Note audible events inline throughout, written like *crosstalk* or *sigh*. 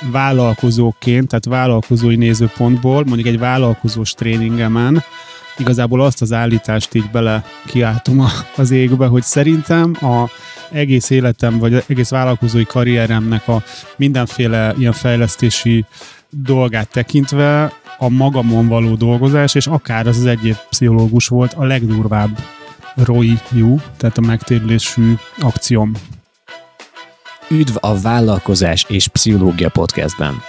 vállalkozóként, tehát vállalkozói nézőpontból, mondjuk egy vállalkozós tréningemen, igazából azt az állítást így bele kiáltom az égbe, hogy szerintem a egész életem, vagy egész vállalkozói karrieremnek a mindenféle ilyen fejlesztési dolgát tekintve a magamon való dolgozás, és akár az az egyéb pszichológus volt a legdurvább ROI-jú, tehát a megtérülésű akcióm. Üdv a Vállalkozás és Pszichológia podcastben!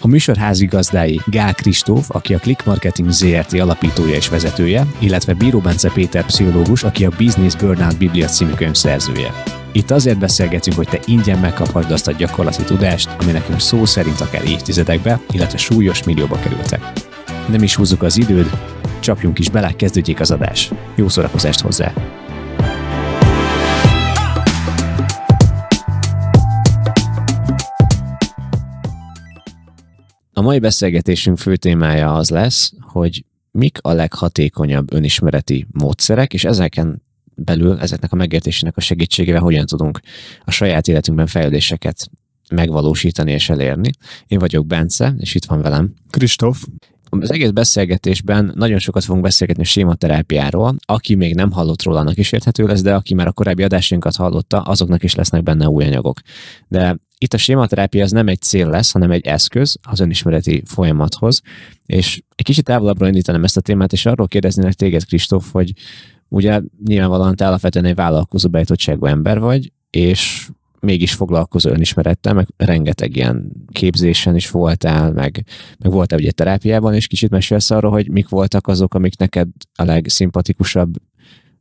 A műsor házigazdái Gál Kristóf, aki a Click Marketing ZRT alapítója és vezetője, illetve Bíró Bence Péter pszichológus, aki a Business Burnout Biblia című könyv szerzője. Itt azért beszélgetünk, hogy te ingyen megkaphasd azt a gyakorlati tudást, ami nekünk szó szerint akár évtizedekbe, illetve súlyos millióba kerültek. Nem is húzzuk az időd, csapjunk is bele, kezdődjék az adás. Jó szórakozást hozzá! A mai beszélgetésünk fő témája az lesz, hogy mik a leghatékonyabb önismereti módszerek, és ezeken belül ezeknek a megértésének a segítségével hogyan tudunk a saját életünkben fejlődéseket megvalósítani és elérni. Én vagyok Bence, és itt van velem. Kristóf. Az egész beszélgetésben nagyon sokat fogunk beszélgetni a sématerápiáról. Aki még nem hallott róla, annak is érthető lesz, de aki már a korábbi adásunkat hallotta, azoknak is lesznek benne új anyagok. De itt a sématerápia az nem egy cél lesz, hanem egy eszköz az önismereti folyamathoz, és egy kicsit távolabbra indítanám ezt a témát, és arról kérdeznének téged, Kristóf, hogy ugye nyilvánvalóan te alapvetően egy vállalkozó bejtottságú ember vagy, és mégis foglalkozó önismerettel, meg rengeteg ilyen képzésen is voltál, meg, meg voltál ugye terápiában, és kicsit mesélsz arról, hogy mik voltak azok, amik neked a legszimpatikusabb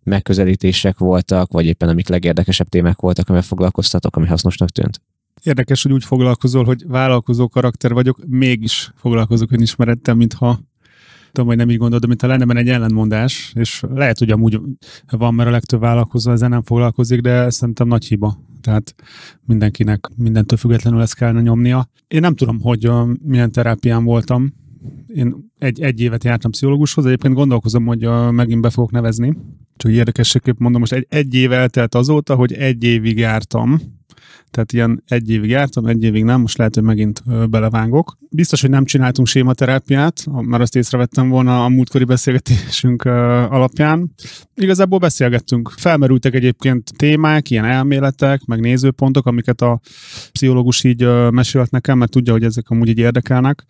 megközelítések voltak, vagy éppen amik legérdekesebb témák voltak, amivel foglalkoztatok, ami hasznosnak tűnt? Érdekes, hogy úgy foglalkozol, hogy vállalkozó karakter vagyok, mégis foglalkozok önismerettel, mintha tudom, hogy nem így gondolod, de mintha lenne benne egy ellenmondás, és lehet, hogy amúgy van, mert a legtöbb vállalkozó ezzel nem foglalkozik, de szerintem nagy hiba. Tehát mindenkinek mindentől függetlenül ezt kellene nyomnia. Én nem tudom, hogy milyen terápián voltam. Én egy, egy évet jártam pszichológushoz, egyébként gondolkozom, hogy megint be fogok nevezni. Csak érdekességképp mondom, most egy, egy év eltelt azóta, hogy egy évig jártam tehát ilyen egy évig jártam, egy évig nem, most lehet, hogy megint belevágok. Biztos, hogy nem csináltunk sématerápiát, mert azt észrevettem volna a múltkori beszélgetésünk alapján. Igazából beszélgettünk. Felmerültek egyébként témák, ilyen elméletek, meg nézőpontok, amiket a pszichológus így mesélt nekem, mert tudja, hogy ezek amúgy így érdekelnek,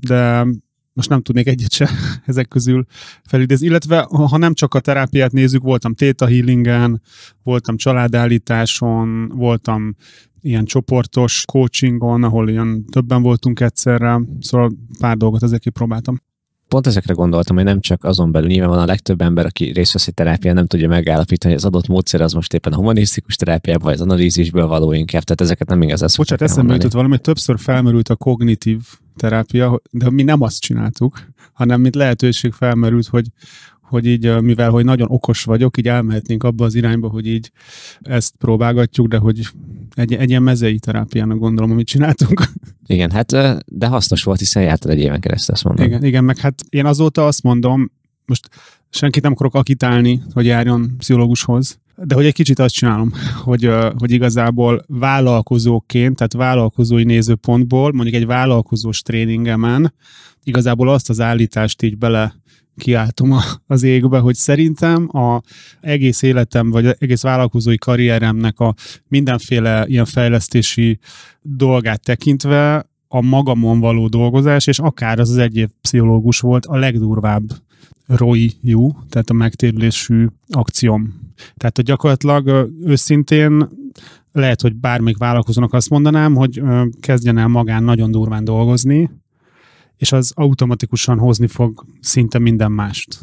de most nem tudnék egyet se *laughs* ezek közül felidézni. Illetve, ha nem csak a terápiát nézzük, voltam téta healingen, voltam családállításon, voltam ilyen csoportos coachingon, ahol ilyen többen voltunk egyszerre, szóval pár dolgot ezekig próbáltam pont ezekre gondoltam, hogy nem csak azon belül, nyilván van a legtöbb ember, aki részt vesz egy terápián, nem tudja megállapítani, hogy az adott módszer az most éppen a humanisztikus terápiában, vagy az analízisből való inkább, tehát ezeket nem igazán szokták Bocsát, eszembe jutott valami, hogy többször felmerült a kognitív terápia, de mi nem azt csináltuk, hanem mint lehetőség felmerült, hogy, hogy így, mivel hogy nagyon okos vagyok, így elmehetnénk abba az irányba, hogy így ezt próbálgatjuk, de hogy egy, egy ilyen mezei terápiának gondolom, amit csináltunk. Igen, hát de hasznos volt, hiszen jártad egy éven keresztül, azt mondom. Igen, igen, meg hát én azóta azt mondom, most senkit nem akarok akitálni, hogy járjon pszichológushoz, de hogy egy kicsit azt csinálom, hogy, hogy igazából vállalkozóként, tehát vállalkozói nézőpontból, mondjuk egy vállalkozós tréningemen igazából azt az állítást így bele kiáltom az égbe, hogy szerintem a egész életem, vagy egész vállalkozói karrieremnek a mindenféle ilyen fejlesztési dolgát tekintve a magamon való dolgozás, és akár az az egyéb pszichológus volt a legdurvább ROI-jú, tehát a megtérülésű akcióm tehát, hogy gyakorlatilag őszintén lehet, hogy bármelyik vállalkozónak azt mondanám, hogy kezdjen el magán nagyon durván dolgozni, és az automatikusan hozni fog szinte minden mást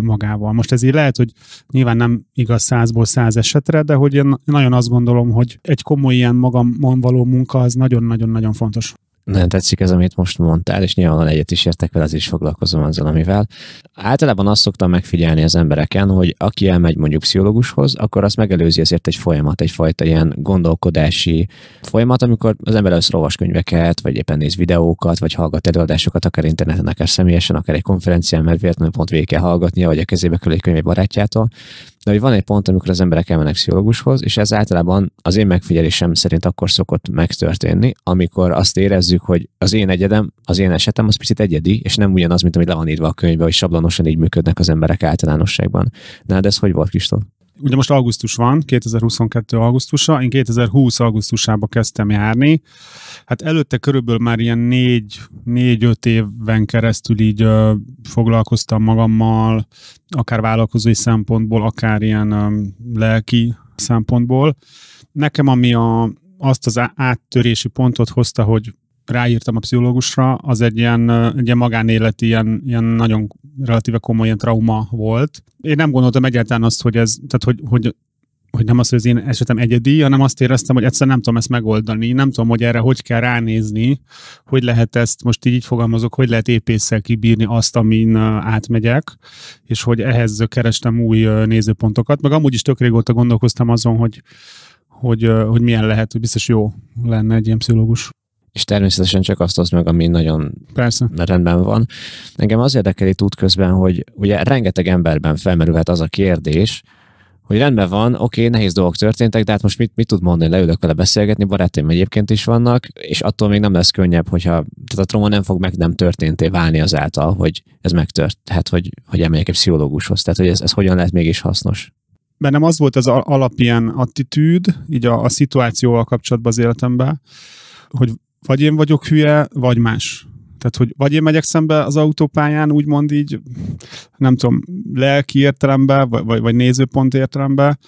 magával. Most ez így lehet, hogy nyilván nem igaz százból száz esetre, de hogy én nagyon azt gondolom, hogy egy komoly ilyen magamon való munka az nagyon-nagyon-nagyon fontos nagyon tetszik ez, amit most mondtál, és nyilván egyet is értek vele, az is foglalkozom azzal, amivel. Általában azt szoktam megfigyelni az embereken, hogy aki elmegy mondjuk pszichológushoz, akkor azt megelőzi azért egy folyamat, egyfajta ilyen gondolkodási folyamat, amikor az ember először olvas könyveket, vagy éppen néz videókat, vagy hallgat előadásokat, akár interneten, akár személyesen, akár egy konferencián, mert véletlenül pont végig kell hallgatnia, vagy a kezébe kerül egy könyv barátjától. De hogy van egy pont, amikor az emberek elmennek pszichológushoz, és ez általában az én megfigyelésem szerint akkor szokott megtörténni, amikor azt érezzük, hogy az én egyedem, az én esetem az picit egyedi, és nem ugyanaz, mint amit le van írva a könyvben, hogy sablonosan így működnek az emberek általánosságban. Na, de ez hogy volt, Kristóf? ugye most augusztus van, 2022. augusztusa, én 2020. augusztusába kezdtem járni. Hát előtte körülbelül már ilyen 4-5 éven keresztül így ö, foglalkoztam magammal, akár vállalkozói szempontból, akár ilyen ö, lelki szempontból. Nekem ami a, azt az áttörési pontot hozta, hogy ráírtam a pszichológusra, az egy ilyen, egy ilyen magánéleti, ilyen, ilyen nagyon relatíve komoly ilyen trauma volt. Én nem gondoltam egyáltalán azt, hogy ez, tehát hogy, hogy hogy nem az, hogy az én esetem egyedi, hanem azt éreztem, hogy egyszerűen nem tudom ezt megoldani, nem tudom, hogy erre hogy kell ránézni, hogy lehet ezt, most így, így fogalmazok, hogy lehet épésszel kibírni azt, amin átmegyek, és hogy ehhez kerestem új nézőpontokat, meg amúgy is tök régóta gondolkoztam azon, hogy, hogy, hogy milyen lehet, hogy biztos jó lenne egy ilyen pszichológus és természetesen csak azt hoz meg, ami nagyon Persze. rendben van. Engem az érdekel itt útközben, hogy ugye rengeteg emberben felmerülhet az a kérdés, hogy rendben van, oké, okay, nehéz dolgok történtek, de hát most mit, mit tud mondani, leülök vele beszélgetni, barátaim egyébként is vannak, és attól még nem lesz könnyebb, hogyha, tehát a trauma nem fog meg nem történté válni azáltal, hogy ez megtörténhet, hogy, hogy elmegyek egy pszichológushoz. Tehát, hogy ez, ez hogyan lehet mégis hasznos bennem az volt az alapján attitűd, így a, a szituációval kapcsolatban az életemben, hogy vagy én vagyok hülye, vagy más. Tehát, hogy vagy én megyek szembe az autópályán, úgymond így, nem tudom, lelki értelembe, vagy, vagy, vagy nézőpont értelembe,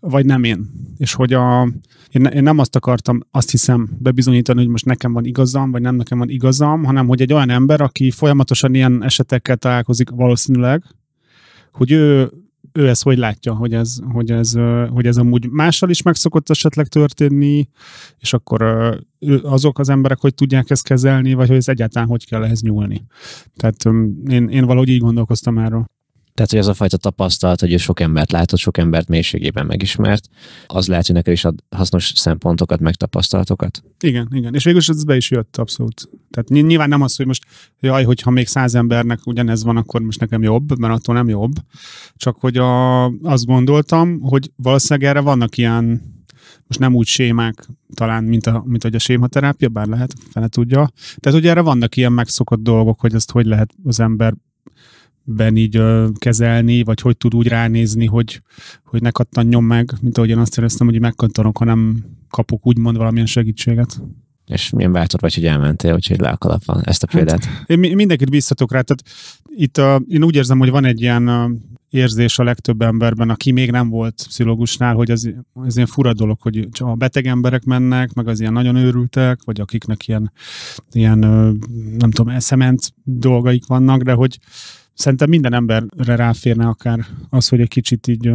vagy nem én. És hogy a, én, én nem azt akartam, azt hiszem, bebizonyítani, hogy most nekem van igazam, vagy nem nekem van igazam, hanem hogy egy olyan ember, aki folyamatosan ilyen esetekkel találkozik valószínűleg, hogy ő ő ezt hogy látja, hogy ez, hogy ez, hogy ez amúgy mással is megszokott esetleg történni, és akkor azok az emberek hogy tudják ezt kezelni, vagy hogy ez egyáltalán hogy kell ehhez nyúlni. Tehát én, én valahogy így gondolkoztam erről. Tehát, hogy az a fajta tapasztalat, hogy ő sok embert látott, sok embert mélységében megismert, az lehet, hogy neked is ad hasznos szempontokat, megtapasztalatokat. Igen, igen. És végül ez be is jött abszolút. Tehát nyilván nem az, hogy most jaj, hogyha még száz embernek ugyanez van, akkor most nekem jobb, mert attól nem jobb. Csak hogy a, azt gondoltam, hogy valószínűleg erre vannak ilyen most nem úgy sémák talán, mint, a, mint hogy a sématerápia, bár lehet, fele tudja. Tehát ugye erre vannak ilyen megszokott dolgok, hogy ezt hogy lehet az ember ben így ö, kezelni, vagy hogy tud úgy ránézni, hogy, hogy ne kattanjon meg, mint ahogy én azt éreztem, hogy megkattanok, hanem kapok úgymond valamilyen segítséget. És milyen bátor vagy, hogy elmentél, úgyhogy le a ezt a hát, példát. Hát, én mindenkit bíztatok rá, tehát itt a, én úgy érzem, hogy van egy ilyen érzés a legtöbb emberben, aki még nem volt pszichológusnál, hogy ez, ez ilyen fura dolog, hogy csak a beteg emberek mennek, meg az ilyen nagyon őrültek, vagy akiknek ilyen, ilyen nem tudom, eszement dolgaik vannak, de hogy Szerintem minden emberre ráférne akár az, hogy egy kicsit így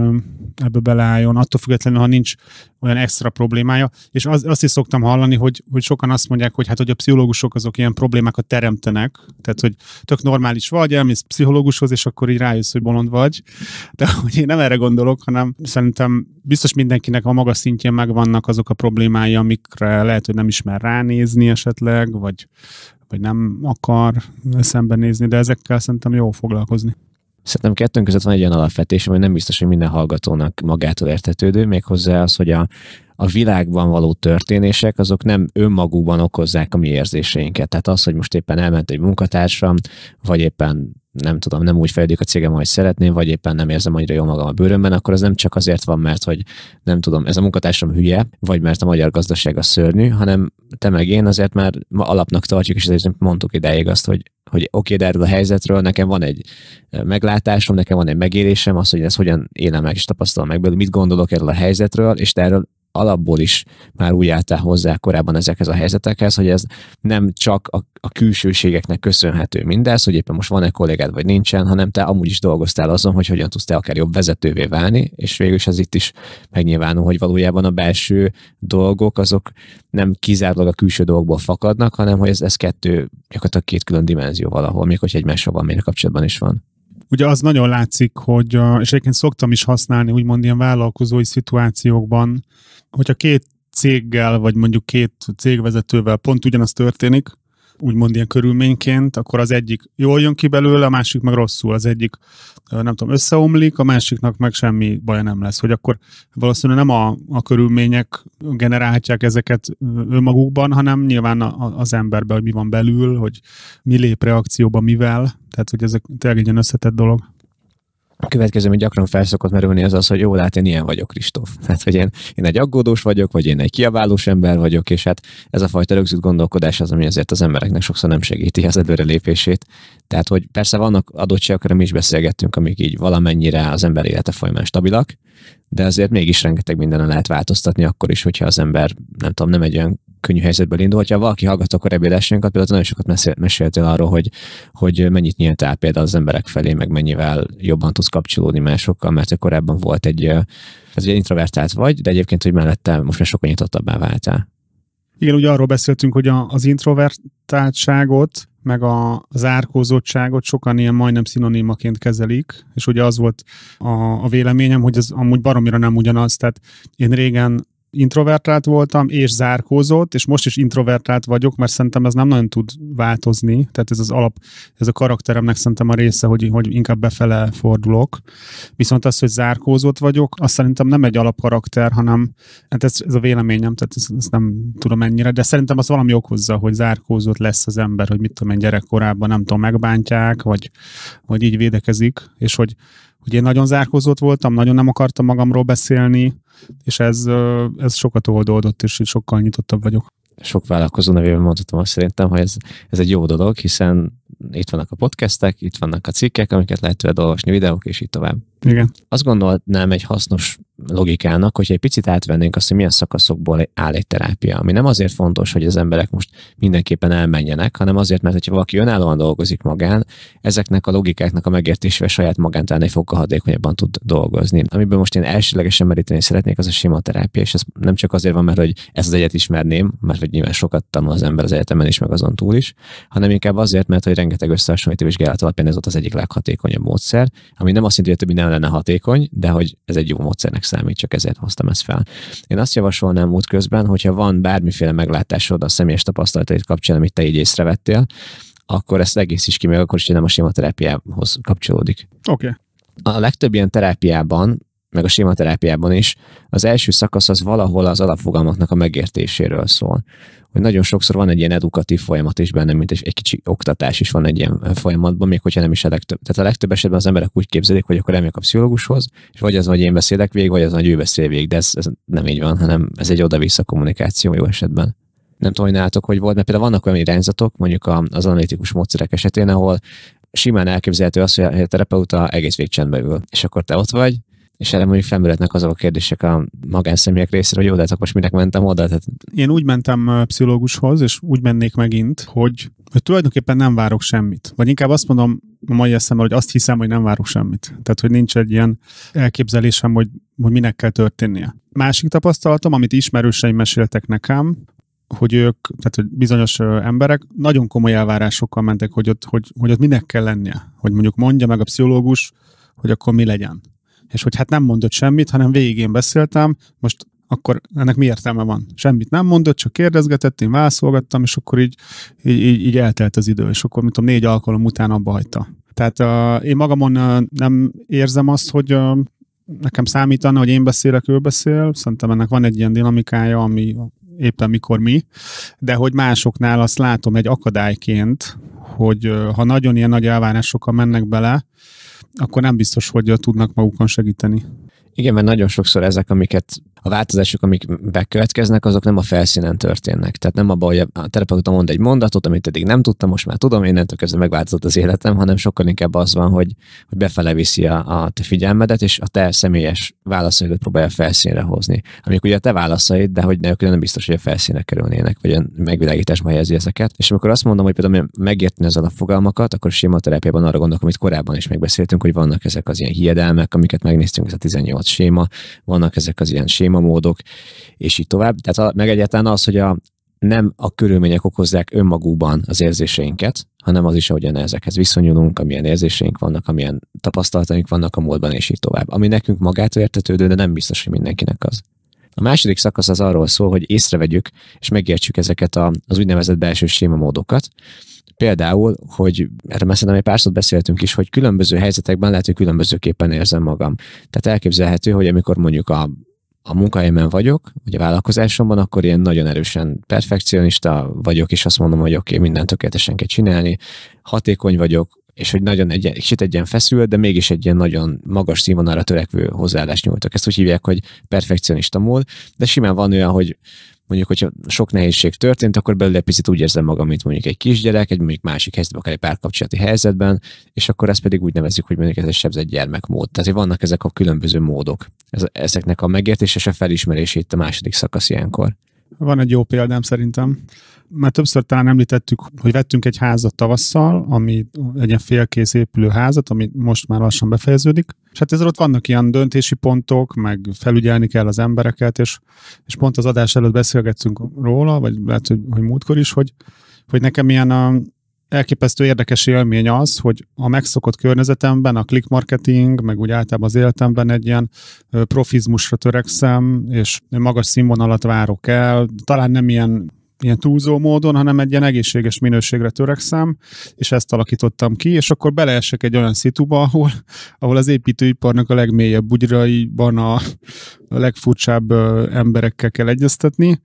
ebbe beleálljon, attól függetlenül, ha nincs olyan extra problémája. És az, azt is szoktam hallani, hogy, hogy sokan azt mondják, hogy hát, hogy a pszichológusok azok ilyen problémákat teremtenek, tehát, hogy tök normális vagy, elmész pszichológushoz, és akkor így rájössz, hogy bolond vagy. De *laughs* hogy én nem erre gondolok, hanem szerintem biztos mindenkinek a maga szintjén megvannak azok a problémái, amikre lehet, hogy nem ismer ránézni esetleg, vagy, vagy nem akar szembenézni, de ezekkel szerintem jó foglalkozni. Szerintem kettőnk között van egy olyan alapvetés, ami nem biztos, hogy minden hallgatónak magától értetődő, méghozzá az, hogy a, a világban való történések, azok nem önmagukban okozzák a mi érzéseinket. Tehát az, hogy most éppen elment egy munkatársam, vagy éppen nem tudom, nem úgy fejlődik a cégem, ahogy szeretném, vagy éppen nem érzem annyira jól magam a bőrömben, akkor az nem csak azért van, mert hogy nem tudom, ez a munkatársam hülye, vagy mert a magyar gazdaság a szörnyű, hanem te meg én azért már ma alapnak tartjuk, és ezért mondtuk ideig azt, hogy hogy oké, okay, de erről a helyzetről nekem van egy eh, meglátásom, nekem van egy megélésem, az, hogy ez hogyan élem meg és tapasztalom meg belőle, mit gondolok erről a helyzetről, és te erről alapból is már úgy álltál hozzá korábban ezekhez a helyzetekhez, hogy ez nem csak a, a külsőségeknek köszönhető mindez, hogy éppen most van-e kollégád vagy nincsen, hanem te amúgy is dolgoztál azon, hogy hogyan tudsz te akár jobb vezetővé válni, és végül is ez itt is megnyilvánul, hogy valójában a belső dolgok azok nem kizárólag a külső dolgokból fakadnak, hanem hogy ez, ez kettő, gyakorlatilag két külön dimenzió valahol, még hogy egymással van, még kapcsolatban is van ugye az nagyon látszik, hogy, és egyébként szoktam is használni, úgymond ilyen vállalkozói szituációkban, hogyha két céggel, vagy mondjuk két cégvezetővel pont ugyanaz történik, úgymond ilyen körülményként, akkor az egyik jól jön ki belőle, a másik meg rosszul. Az egyik, nem tudom, összeomlik, a másiknak meg semmi baja nem lesz. Hogy akkor valószínűleg nem a, a körülmények generálhatják ezeket önmagukban, hanem nyilván a, a, az emberben, hogy mi van belül, hogy mi lép reakcióba mivel. Tehát, hogy ez tényleg egy ilyen összetett dolog a következő, ami gyakran felszokott merülni, az az, hogy jó, hát én ilyen vagyok, Kristóf. Hát, hogy én, én egy aggódós vagyok, vagy én egy kiabálós ember vagyok, és hát ez a fajta rögzült gondolkodás az, ami azért az embereknek sokszor nem segíti az előrelépését. Tehát, hogy persze vannak adottságok, adottságokra, mi is beszélgettünk, amik így valamennyire az ember élete folyamán stabilak, de azért mégis rengeteg mindenen lehet változtatni akkor is, hogyha az ember, nem tudom, nem egy olyan könnyű helyzetből indul. Ha valaki akkor ebből lesenket, például nagyon sokat mesél, meséltél arról, hogy, hogy mennyit nyíltál például az emberek felé, meg mennyivel jobban tudsz kapcsolódni másokkal, mert korábban volt egy, ez ugye introvertált vagy, de egyébként, hogy mellette most már sokkal nyitottabbá váltál. Igen, ugye arról beszéltünk, hogy az introvertáltságot, meg a, zárkózottságot sokan ilyen majdnem szinonímaként kezelik, és ugye az volt a, a véleményem, hogy ez amúgy baromira nem ugyanaz, tehát én régen introvertált voltam, és zárkózott, és most is introvertált vagyok, mert szerintem ez nem nagyon tud változni, tehát ez az alap, ez a karakteremnek szerintem a része, hogy, hogy inkább befele fordulok. Viszont az, hogy zárkózott vagyok, az szerintem nem egy alapkarakter, hanem hát ez, ez a véleményem, tehát ezt, ezt nem tudom ennyire, de szerintem az valami okozza, hogy zárkózott lesz az ember, hogy mit tudom én gyerekkorában, nem tudom, megbántják, vagy, vagy így védekezik, és hogy hogy én nagyon zárkózott voltam, nagyon nem akartam magamról beszélni, és ez, ez sokat oldódott, és így sokkal nyitottabb vagyok. Sok vállalkozó nevében mondhatom azt szerintem, hogy ez, ez egy jó dolog, hiszen itt vannak a podcastek, itt vannak a cikkek, amiket lehet vele olvasni, videók, és így tovább. Igen. Azt gondolnám egy hasznos logikának, hogy egy picit átvennénk azt, hogy milyen szakaszokból áll egy terápia, ami nem azért fontos, hogy az emberek most mindenképpen elmenjenek, hanem azért, mert hogyha valaki önállóan dolgozik magán, ezeknek a logikáknak a megértésével saját magán talán egy fokkal hatékonyabban tud dolgozni. Amiből most én elsőlegesen meríteni szeretnék, az a sima terápia, és ez nem csak azért van, mert hogy ezt az egyet ismerném, mert hogy nyilván sokat tanul az ember az egyetemen is, meg azon túl is, hanem inkább azért, mert hogy rengeteg összehasonlító vizsgálat alapján ez volt az egyik leghatékonyabb módszer, ami nem azt jelenti, hogy a többi nem lenne hatékony, de hogy ez egy jó módszernek számít, csak ezért hoztam ezt fel. Én azt javasolnám út közben, hogyha van bármiféle meglátásod a személyes tapasztalatait kapcsán, amit te így észrevettél, akkor ezt egész is ki, meg akkor is, nem a sima terápiához kapcsolódik. Oké. Okay. A legtöbb ilyen terápiában meg a sima terápiában is, az első szakasz az valahol az alapfogalmaknak a megértéséről szól. Hogy nagyon sokszor van egy ilyen edukatív folyamat is benne, mint egy kicsi oktatás is van egy ilyen folyamatban, még hogyha nem is a legtöbb. Tehát a legtöbb esetben az emberek úgy képzelik, hogy akkor elmegyek a pszichológushoz, és vagy az, vagy én beszélek végig, vagy az, hogy ő beszél végig, de ez, ez nem így van, hanem ez egy oda-vissza kommunikáció jó esetben nem tudom, hogy nálatok hogy volt, mert például vannak olyan irányzatok, mondjuk az analitikus módszerek esetén, ahol simán elképzelhető az, hogy a terapeuta egész végig ül, és akkor te ott vagy, és erre mondjuk felmerülhetnek azok a kérdések a magánszemélyek részéről, hogy jó, de most minek mentem oda? Tehát... Én úgy mentem pszichológushoz, és úgy mennék megint, hogy, hogy tulajdonképpen nem várok semmit. Vagy inkább azt mondom a mai eszemmel, hogy azt hiszem, hogy nem várok semmit. Tehát, hogy nincs egy ilyen elképzelésem, hogy, hogy minek kell történnie. Másik tapasztalatom, amit ismerőseim meséltek nekem, hogy ők, tehát hogy bizonyos emberek nagyon komoly elvárásokkal mentek, hogy ott, hogy, hogy ott minek kell lennie. Hogy mondjuk mondja meg a pszichológus, hogy akkor mi legyen és hogy hát nem mondott semmit, hanem végig én beszéltem, most akkor ennek mi értelme van? Semmit nem mondott, csak kérdezgetett, én válaszolgattam, és akkor így, így, így eltelt az idő, és akkor, mint tudom, négy alkalom után abba hagyta. Tehát uh, én magamon uh, nem érzem azt, hogy uh, nekem számítana, hogy én beszélek, ő beszél. Szerintem ennek van egy ilyen dinamikája, ami éppen mikor mi, de hogy másoknál azt látom egy akadályként, hogy ha nagyon ilyen nagy elvárásokkal mennek bele, akkor nem biztos, hogy tudnak magukon segíteni. Igen, mert nagyon sokszor ezek, amiket a változások, amik bekövetkeznek, azok nem a felszínen történnek. Tehát nem abban, hogy a terapeuta mond egy mondatot, amit eddig nem tudtam, most már tudom, Én ettől kezdve megváltozott az életem, hanem sokkal inkább az van, hogy, hogy befele viszi a, a te figyelmedet, és a te személyes válaszaidat próbálja felszínre hozni. Amik ugye a te válaszaid, de hogy nélkül nem biztos, hogy a felszínre kerülnének, vagy a megvilágításba helyezi ezeket. És amikor azt mondom, hogy például megérteni ezzel a fogalmakat, akkor a terápiában arra gondolok, amit korábban is megbeszéltünk, hogy vannak ezek az ilyen hiedelmek, amiket megnéztünk, ez a 18 séma, vannak ezek az ilyen séma formamódok, és így tovább. Tehát a, meg egyáltalán az, hogy a, nem a körülmények okozzák önmagukban az érzéseinket, hanem az is, ahogyan ezekhez viszonyulunk, amilyen érzéseink vannak, amilyen tapasztalataink vannak a módban és így tovább. Ami nekünk magától értetődő, de nem biztos, hogy mindenkinek az. A második szakasz az arról szól, hogy észrevegyük és megértsük ezeket a, az úgynevezett belső sémamódokat. Például, hogy erre messze nem egy pár szót beszéltünk is, hogy különböző helyzetekben lehet, hogy különbözőképpen érzem magam. Tehát elképzelhető, hogy amikor mondjuk a a munkahelyemen vagyok, vagy a vállalkozásomban, akkor ilyen nagyon erősen perfekcionista vagyok, és azt mondom, hogy oké, okay, mindent tökéletesen kell csinálni, hatékony vagyok, és hogy nagyon egy, kicsit egy ilyen feszült, de mégis egy ilyen nagyon magas színvonalra törekvő hozzáállást nyújtok. Ezt úgy hívják, hogy perfekcionista mód, de simán van olyan, hogy mondjuk, hogyha sok nehézség történt, akkor belőle picit úgy érzem magam, mint mondjuk egy kisgyerek, egy mondjuk másik helyzetben, akár egy párkapcsolati helyzetben, és akkor ezt pedig úgy nevezzük, hogy mondjuk ez egy sebzett gyermekmód. Tehát hogy vannak ezek a különböző módok. Ez, ezeknek a megértése és a felismerése itt a második szakasz ilyenkor. Van egy jó példám szerintem. Már többször talán említettük, hogy vettünk egy házat tavasszal, ami egy ilyen félkész épülő házat, ami most már lassan befejeződik. És hát ezért ott vannak ilyen döntési pontok, meg felügyelni kell az embereket, és, és pont az adás előtt beszélgettünk róla, vagy lehet, hogy, hogy múltkor is, hogy, hogy nekem ilyen a elképesztő érdekes élmény az, hogy a megszokott környezetemben, a click marketing, meg úgy általában az életemben egy ilyen profizmusra törekszem, és magas színvonalat várok el, talán nem ilyen ilyen túlzó módon, hanem egy ilyen egészséges minőségre törekszem, és ezt alakítottam ki, és akkor beleesek egy olyan szituba, ahol, ahol az építőiparnak a legmélyebb bugyraiban a, a legfurcsább emberekkel kell egyeztetni,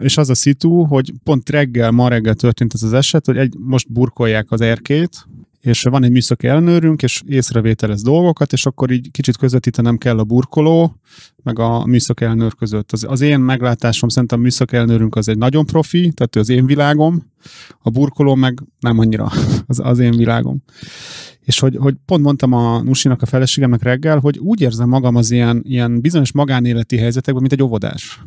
és az a szitu, hogy pont reggel, ma reggel történt ez az eset, hogy egy, most burkolják az erkét, és van egy műszaki ellenőrünk, és észrevételez dolgokat, és akkor így kicsit közvetítenem kell a burkoló, meg a műszaki ellenőr között. Az, az én meglátásom szerint a műszaki ellenőrünk az egy nagyon profi, tehát ő az én világom, a burkoló meg nem annyira *laughs* az, az én világom. És hogy, hogy pont mondtam a Nusinak, a feleségemnek reggel, hogy úgy érzem magam az ilyen, ilyen bizonyos magánéleti helyzetekben, mint egy óvodás.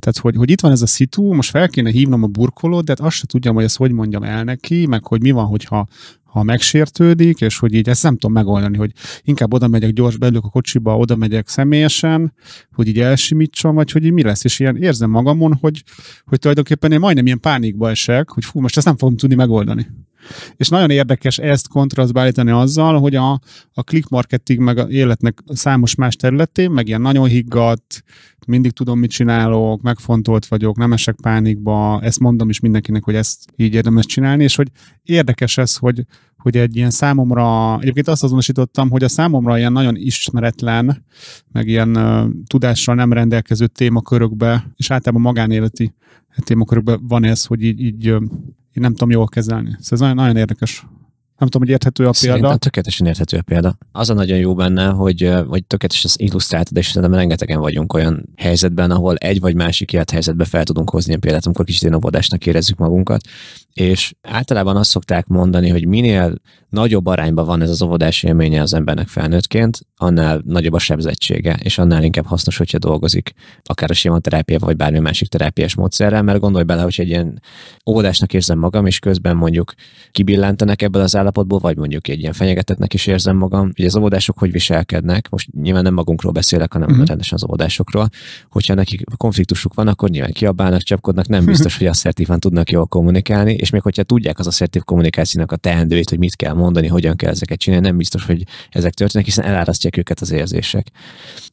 Tehát, hogy, hogy itt van ez a szitu, most fel kéne hívnom a burkolót, de hát azt se tudjam, hogy ezt hogy mondjam el neki, meg hogy mi van, hogyha ha megsértődik, és hogy így ezt nem tudom megoldani, hogy inkább oda megyek gyors, belül a kocsiba, oda megyek személyesen, hogy így elsimítsam, vagy hogy így mi lesz, és ilyen érzem magamon, hogy, hogy tulajdonképpen én majdnem ilyen pánikba esek, hogy fú, most ezt nem fogom tudni megoldani. És nagyon érdekes ezt kontrasztba állítani azzal, hogy a, a click marketing meg a életnek számos más területén, meg ilyen nagyon higgadt, mindig tudom, mit csinálok, megfontolt vagyok, nem esek pánikba, ezt mondom is mindenkinek, hogy ezt így érdemes csinálni, és hogy érdekes ez, hogy, hogy egy ilyen számomra, egyébként azt azonosítottam, hogy a számomra ilyen nagyon ismeretlen, meg ilyen uh, tudással nem rendelkező témakörökbe, és általában magánéleti témakörökbe van ez, hogy így, így én nem tudom jól kezelni. Szóval ez nagyon, nagyon érdekes nem tudom, hogy érthető a Szerintem tökéletesen érthető a példa. Az a nagyon jó benne, hogy, hogy tökéletesen illusztráltad, és szerintem rengetegen vagyunk olyan helyzetben, ahol egy vagy másik ilyet helyzetbe fel tudunk hozni a példát, amikor kicsit óvodásnak érezzük magunkat. És általában azt szokták mondani, hogy minél nagyobb arányban van ez az óvodás élménye az embernek felnőttként, annál nagyobb a sebzettsége, és annál inkább hasznos, hogyha dolgozik, akár a sima terápia vagy bármi másik terápiás módszerrel, mert gondolj bele, hogy egy ilyen óvodásnak érzem magam, és közben mondjuk kibillentenek ebből az állapotból, állapotból, vagy mondjuk egy ilyen fenyegetetnek is érzem magam, hogy az óvodások hogy viselkednek, most nyilván nem magunkról beszélek, hanem uh-huh. rendesen az óvodásokról, hogyha nekik konfliktusuk van, akkor nyilván kiabálnak, csapkodnak, nem mhm. biztos, hogy asszertívan tudnak jól kommunikálni, és még hogyha tudják az asszertív kommunikációnak a teendőit, hogy mit kell mondani, hogyan kell ezeket csinálni, nem biztos, hogy ezek történnek, hiszen elárasztják őket az érzések.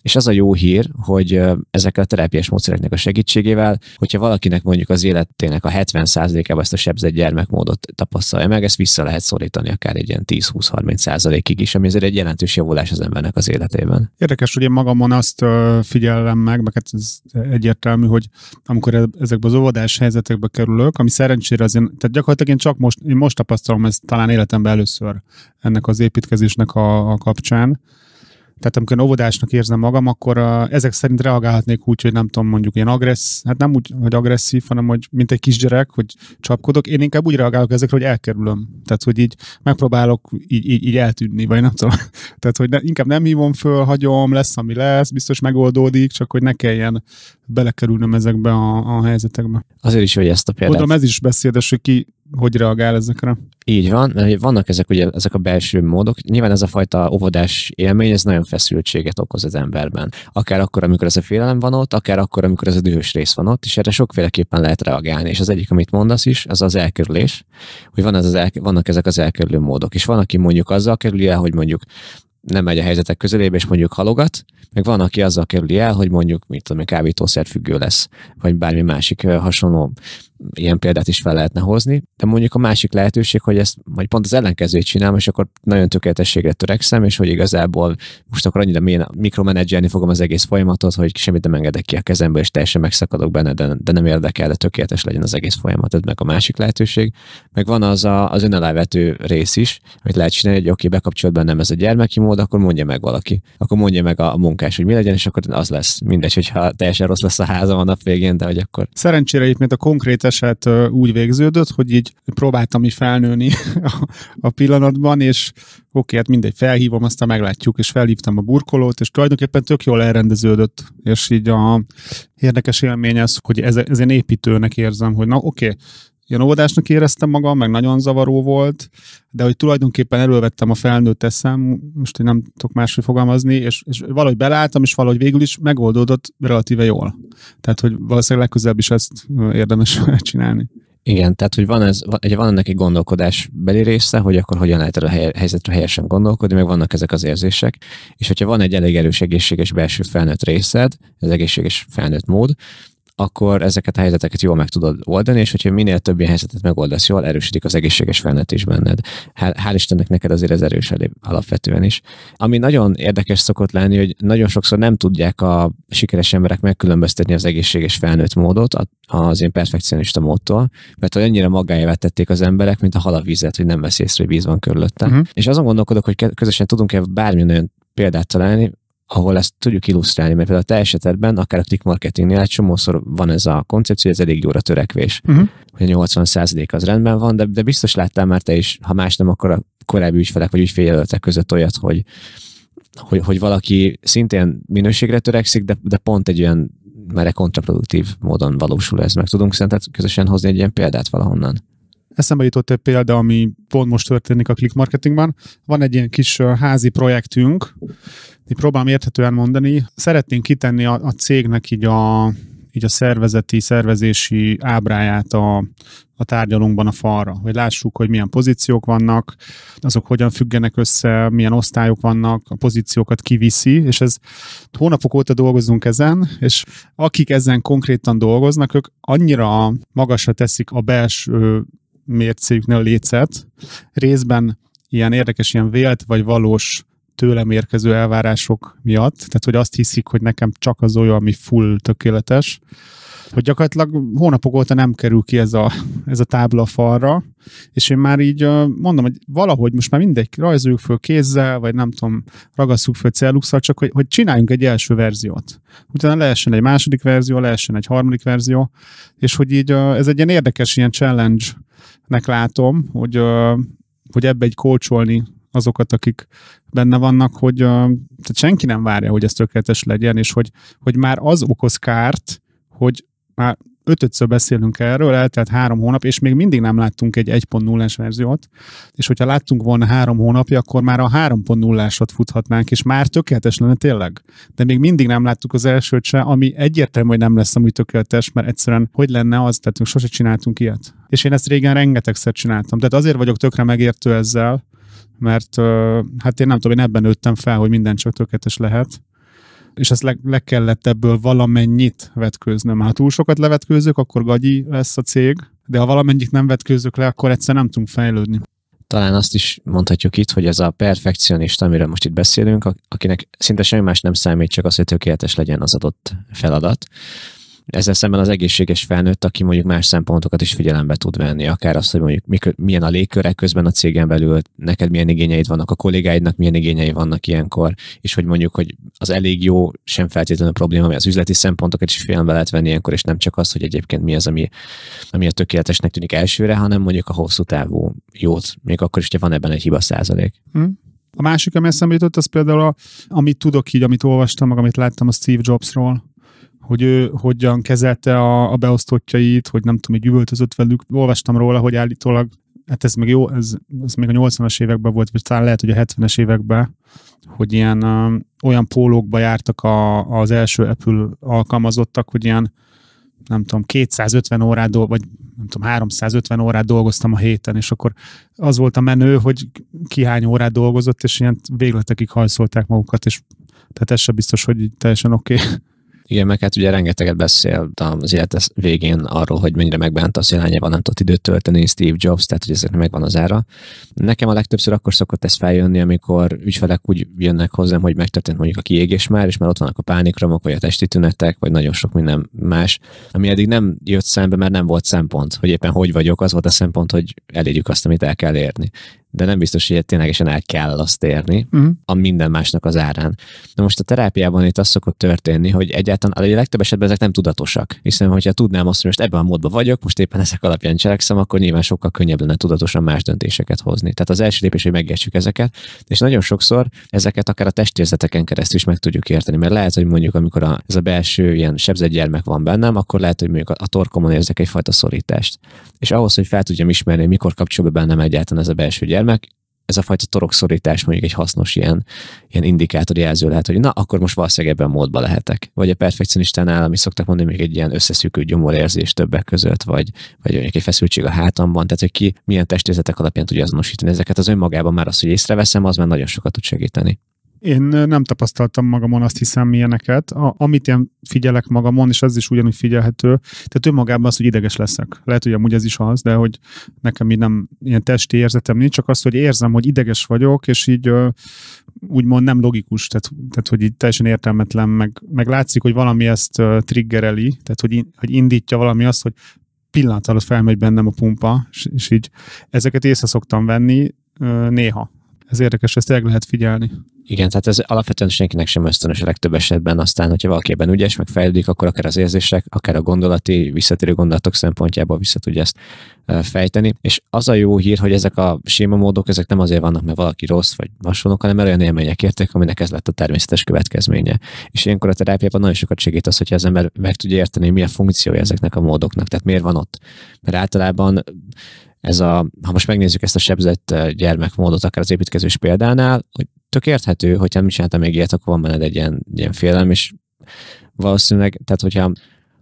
És az a jó hír, hogy ezekkel a terápiás módszereknek a segítségével, hogyha valakinek mondjuk az életének a 70%-ában ezt a sebzett gyermekmódot tapasztalja meg, ezt vissza lehet szorítani ugrani akár egy ilyen 10-20-30 százalékig is, ami azért egy jelentős javulás az embernek az életében. Érdekes, hogy én magamon azt figyellem meg, mert hát ez egyértelmű, hogy amikor e- ezekbe az óvodás helyzetekbe kerülök, ami szerencsére azért, tehát gyakorlatilag én csak most, én most tapasztalom ezt talán életemben először ennek az építkezésnek a, a kapcsán, tehát amikor óvodásnak érzem magam, akkor a, ezek szerint reagálhatnék úgy, hogy nem tudom, mondjuk ilyen agressz, hát nem úgy, hogy agresszív, hanem hogy mint egy kisgyerek, hogy csapkodok. Én inkább úgy reagálok ezekre, hogy elkerülöm. Tehát, hogy így megpróbálok így, így, így eltűnni, vagy nem tudom. *laughs* Tehát, hogy ne, inkább nem hívom föl, hagyom, lesz, ami lesz, biztos megoldódik, csak hogy ne kelljen belekerülnöm ezekbe a, a helyzetekbe. Azért is, hogy ezt a példát. Gondolom, ez is beszédes, hogy ki hogy reagál ezekre. Így van, vannak ezek ugye ezek a belső módok. Nyilván ez a fajta óvodás élmény, ez nagyon feszültséget okoz az emberben. Akár akkor, amikor ez a félelem van ott, akár akkor, amikor ez a dühös rész van ott, és erre sokféleképpen lehet reagálni. És az egyik, amit mondasz is, az az elkerülés, hogy van ez az el, vannak ezek az elkerülő módok. És van, aki mondjuk azzal kerüli el, hogy mondjuk nem megy a helyzetek közelébe, és mondjuk halogat, meg van, aki azzal kerüli el, hogy mondjuk, mit tudom, kábítószer függő lesz, vagy bármi másik hasonló ilyen példát is fel lehetne hozni, de mondjuk a másik lehetőség, hogy ezt majd pont az ellenkezőjét csinálom, és akkor nagyon tökéletességre törekszem, és hogy igazából most akkor annyira mélyen mikromanagerni fogom az egész folyamatot, hogy semmit nem engedek ki a kezembe, és teljesen megszakadok benne, de, de nem érdekel, de tökéletes legyen az egész folyamat, ez meg a másik lehetőség. Meg van az a, az önelávető rész is, amit lehet csinálni, hogy oké, okay, bekapcsolt bennem ez a gyermeki mód, akkor mondja meg valaki. Akkor mondja meg a, a munkás, hogy mi legyen, és akkor az lesz. Mindegy, hogyha teljesen rossz lesz a házam a nap végén, de hogy akkor. Szerencsére itt, mint a konkrét eset úgy végződött, hogy így próbáltam így felnőni *laughs* a, a pillanatban, és oké, hát mindegy, felhívom, aztán meglátjuk, és felhívtam a burkolót, és tulajdonképpen tök jól elrendeződött, és így a érdekes élmény az, hogy ez, ez én építőnek érzem, hogy na oké, ilyen óvodásnak éreztem magam, meg nagyon zavaró volt, de hogy tulajdonképpen elővettem a felnőtt eszem, most én nem tudok máshogy fogalmazni, és, és valahogy beláltam, és valahogy végül is megoldódott relatíve jól. Tehát, hogy valószínűleg legközelebb is ezt érdemes *laughs* csinálni. Igen, tehát hogy van, ez, van ennek egy gondolkodás beli része, hogy akkor hogyan lehet a helyzetre helyesen gondolkodni, meg vannak ezek az érzések, és hogyha van egy elég erős egészséges belső felnőtt részed, ez egészséges felnőtt mód, akkor ezeket a helyzeteket jól meg tudod oldani, és hogyha minél több ilyen helyzetet megoldasz jól, erősödik az egészséges felnőtt is benned. Hál' Istennek neked azért ez erős alapvetően is. Ami nagyon érdekes szokott lenni, hogy nagyon sokszor nem tudják a sikeres emberek megkülönböztetni az egészséges felnőtt módot az én perfekcionista módtól, mert annyira magáévá tették az emberek, mint a halavizet, hogy nem vesz észre, hogy víz van körülötte. Uh-huh. És azon gondolkodok, hogy közösen tudunk-e bármilyen olyan példát találni, ahol ezt tudjuk illusztrálni, mert például a te esetedben, akár a click marketingnél egy csomószor van ez a koncepció, ez elég jóra törekvés. Uh-huh. Hogy a 80% az rendben van, de, de biztos láttál már te is, ha más nem, akkor a korábbi ügyfelek vagy ügyféljelöltek között olyat, hogy, hogy, hogy valaki szintén minőségre törekszik, de, de pont egy olyan mert kontraproduktív módon valósul ez meg. Tudunk szerinted közösen hozni egy ilyen példát valahonnan? Eszembe jutott egy példa, ami pont most történik a click marketingben. Van egy ilyen kis házi projektünk, mi próbálom érthetően mondani. Szeretnénk kitenni a, a cégnek így a, így a szervezeti, szervezési ábráját a, a tárgyalunkban a falra, hogy lássuk, hogy milyen pozíciók vannak, azok hogyan függenek össze, milyen osztályok vannak, a pozíciókat kiviszi, és ez hónapok óta dolgozunk ezen, és akik ezen konkrétan dolgoznak, ők annyira magasra teszik a belső mércéjüknél a lécet. Részben ilyen érdekes, ilyen vélt vagy valós tőlem érkező elvárások miatt, tehát hogy azt hiszik, hogy nekem csak az olyan, ami full tökéletes, hogy gyakorlatilag hónapok óta nem kerül ki ez a, ez a tábla falra, és én már így mondom, hogy valahogy most már mindegy, rajzoljuk föl kézzel, vagy nem tudom, ragasszuk föl celluxal, csak hogy, hogy csináljunk egy első verziót. Utána lehessen egy második verzió, lehessen egy harmadik verzió, és hogy így ez egy ilyen érdekes ilyen challenge látom, hogy, hogy ebbe egy kócsolni azokat, akik benne vannak, hogy tehát senki nem várja, hogy ez tökéletes legyen, és hogy, hogy már az okoz kárt, hogy már ötödször beszélünk erről, eltelt három hónap, és még mindig nem láttunk egy 1.0-es verziót, és hogyha láttunk volna három hónapja, akkor már a 30 ásot futhatnánk, és már tökéletes lenne tényleg. De még mindig nem láttuk az elsőt se, ami egyértelmű, hogy nem lesz amúgy tökéletes, mert egyszerűen hogy lenne az, tehát sose csináltunk ilyet. És én ezt régen rengetegszer csináltam. Tehát azért vagyok tökre megértő ezzel, mert hát én nem tudom, én ebben nőttem fel, hogy minden csak tökéletes lehet, és ezt le, le kellett ebből valamennyit vetkőznöm. Ha túl sokat levetkőzök, akkor gagyi lesz a cég, de ha valamennyit nem vetkőzök le, akkor egyszer nem tudunk fejlődni. Talán azt is mondhatjuk itt, hogy ez a perfekcionista, amiről most itt beszélünk, akinek szinte semmi más nem számít, csak az, hogy tökéletes legyen az adott feladat, ezzel szemben az egészséges felnőtt, aki mondjuk más szempontokat is figyelembe tud venni, akár azt, hogy mondjuk mikor, milyen a légköre közben a cégen belül, neked milyen igényeid vannak, a kollégáidnak milyen igényei vannak ilyenkor, és hogy mondjuk, hogy az elég jó sem feltétlenül probléma, ami az üzleti szempontokat is figyelembe lehet venni ilyenkor, és nem csak az, hogy egyébként mi az, ami, ami a tökéletesnek tűnik elsőre, hanem mondjuk a hosszú távú jót, még akkor is, hogyha van ebben egy hiba százalék. Hmm. A másik, ami eszembe jutott, az például, a, amit tudok így, amit olvastam, meg amit láttam a Steve Jobsról, hogy ő hogyan kezelte a, a beosztottjait, hogy nem tudom, hogy üvöltözött velük. Olvastam róla, hogy állítólag, hát ez még jó, ez, ez még a 80-as években volt, vagy talán lehet, hogy a 70-es években, hogy ilyen ö, um, olyan pólókba jártak a, az első Apple alkalmazottak, hogy ilyen nem tudom, 250 órát, dol- vagy nem tudom, 350 órát dolgoztam a héten, és akkor az volt a menő, hogy ki hány órát dolgozott, és ilyen végletekig hajszolták magukat, és tehát ez sem biztos, hogy teljesen oké. Okay. Igen, meg hát ugye rengeteget beszél az élet végén arról, hogy mennyire megbánt az irányában nem tudott időt tölteni Steve Jobs, tehát hogy ezeknek megvan az ára. Nekem a legtöbbször akkor szokott ez feljönni, amikor ügyfelek úgy jönnek hozzám, hogy megtörtént mondjuk a kiégés már, és már ott vannak a pánikromok, vagy a testi tünetek, vagy nagyon sok minden más, ami eddig nem jött szembe, mert nem volt szempont, hogy éppen hogy vagyok, az volt a szempont, hogy elérjük azt, amit el kell érni de nem biztos, hogy ténylegesen el kell azt érni uh-huh. a minden másnak az árán. Na most a terápiában itt az szokott történni, hogy egyáltalán a legtöbb esetben ezek nem tudatosak, hiszen hogyha tudnám azt, hogy most ebben a módban vagyok, most éppen ezek alapján cselekszem, akkor nyilván sokkal könnyebb lenne tudatosan más döntéseket hozni. Tehát az első lépés, hogy megértsük ezeket, és nagyon sokszor ezeket akár a testérzeteken keresztül is meg tudjuk érteni, mert lehet, hogy mondjuk amikor a, ez a belső ilyen sebzett gyermek van bennem, akkor lehet, hogy mondjuk a, a torkomon érzek egyfajta szorítást. És ahhoz, hogy fel tudjam ismerni, mikor kapcsol bennem egyáltalán ez a belső gyermek, érzelmek, ez a fajta torokszorítás mondjuk egy hasznos ilyen, ilyen indikátor jelző lehet, hogy na, akkor most valószínűleg ebben a módba lehetek. Vagy a perfekcionistánál, ami szoktak mondani, még egy ilyen összeszűkő gyomorérzés többek között, vagy, vagy mondjuk egy feszültség a hátamban, tehát hogy ki milyen testérzetek alapján tudja azonosítani ezeket, az önmagában már az, hogy észreveszem, az már nagyon sokat tud segíteni. Én nem tapasztaltam magamon azt hiszem milyeneket. A, amit én figyelek magamon, és ez is ugyanúgy figyelhető, tehát önmagában az, hogy ideges leszek. Lehet, hogy amúgy ez is az, de hogy nekem így nem ilyen testi érzetem nincs, csak az, hogy érzem, hogy ideges vagyok, és így úgymond nem logikus, tehát, tehát hogy így teljesen értelmetlen, meg, meg látszik, hogy valami ezt triggereli, tehát hogy, in, hogy indítja valami azt, hogy pillanat alatt felmegy bennem a pumpa, és, és így ezeket észre szoktam venni néha. Ez érdekes, ezt el lehet figyelni. Igen, tehát ez alapvetően senkinek sem ösztönös a legtöbb esetben, aztán, hogyha valaki ebben ügyes, meg fejlődik, akkor akár az érzések, akár a gondolati, visszatérő gondolatok szempontjából vissza tudja ezt fejteni. És az a jó hír, hogy ezek a séma módok, ezek nem azért vannak, mert valaki rossz vagy hasonlók, hanem mert olyan élmények értek, aminek ez lett a természetes következménye. És ilyenkor a terápiában nagyon sokat segít az, hogyha az ember meg tudja érteni, mi a funkciója ezeknek a módoknak, tehát miért van ott. Mert általában ez a, ha most megnézzük ezt a sebzett eh, gyermekmódot, akár az építkezős példánál, hogy tök érthető, hogyha nem csináltam még ilyet, akkor van benned egy ilyen, ilyen félelem, és valószínűleg, tehát hogyha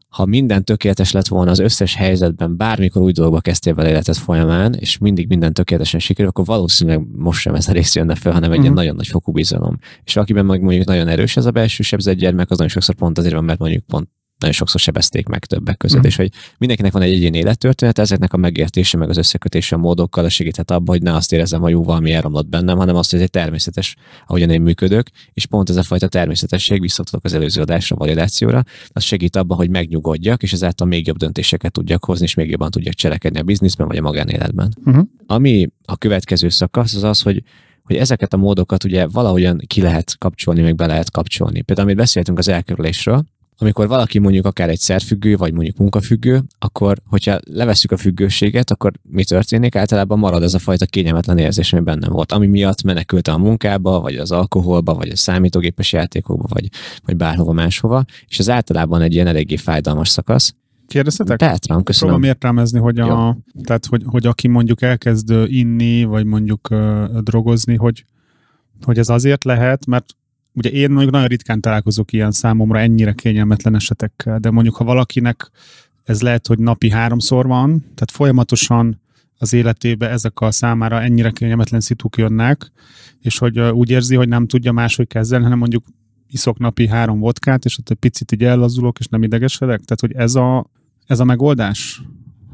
ha minden tökéletes lett volna az összes helyzetben, bármikor új dolgokba kezdtél vele életed folyamán, és mindig minden tökéletesen sikerül, akkor valószínűleg most sem ez a rész jönne fel, hanem egy uh-huh. ilyen mhm. nagyon nagy fokú bizalom. És akiben meg mondjuk nagyon erős ez a belső sebzett gyermek, az nagyon sokszor pont azért van, mert mondjuk pont nagyon sokszor sebezték meg többek között, mm. és hogy mindenkinek van egy egyéni élettörténet, ezeknek a megértése, meg az összekötése a módokkal segíthet abba, hogy ne azt érezzem, hogy jó, valami elromlott bennem, hanem azt, hogy ez egy természetes, ahogyan én működök, és pont ez a fajta természetesség, visszatudok az előző adásra, validációra, az segít abban, hogy megnyugodjak, és ezáltal még jobb döntéseket tudjak hozni, és még jobban tudjak cselekedni a bizniszben vagy a magánéletben. Mm. Ami a következő szakasz az az, hogy hogy ezeket a módokat ugye valahogyan ki lehet kapcsolni, meg be lehet kapcsolni. Például, amit beszéltünk az elkerülésről, amikor valaki mondjuk akár egy szerfüggő, vagy mondjuk munkafüggő, akkor hogyha levesszük a függőséget, akkor mi történik? Általában marad ez a fajta kényelmetlen érzés, ami bennem volt, ami miatt menekült a munkába, vagy az alkoholba, vagy a számítógépes játékokba, vagy, vagy bárhova máshova, és ez általában egy ilyen eléggé fájdalmas szakasz. Kérdeztetek? Bátran, köszönöm. Próbálom értelmezni, hogy, a, tehát, hogy, hogy aki mondjuk elkezd inni, vagy mondjuk uh, drogozni, hogy, hogy ez azért lehet, mert ugye én mondjuk nagyon ritkán találkozok ilyen számomra ennyire kényelmetlen esetekkel, de mondjuk ha valakinek ez lehet, hogy napi háromszor van, tehát folyamatosan az életébe ezek a számára ennyire kényelmetlen szituk jönnek, és hogy úgy érzi, hogy nem tudja máshogy kezelni, hanem mondjuk iszok napi három vodkát, és ott egy picit így ellazulok, és nem idegesedek? Tehát, hogy ez a, ez a megoldás?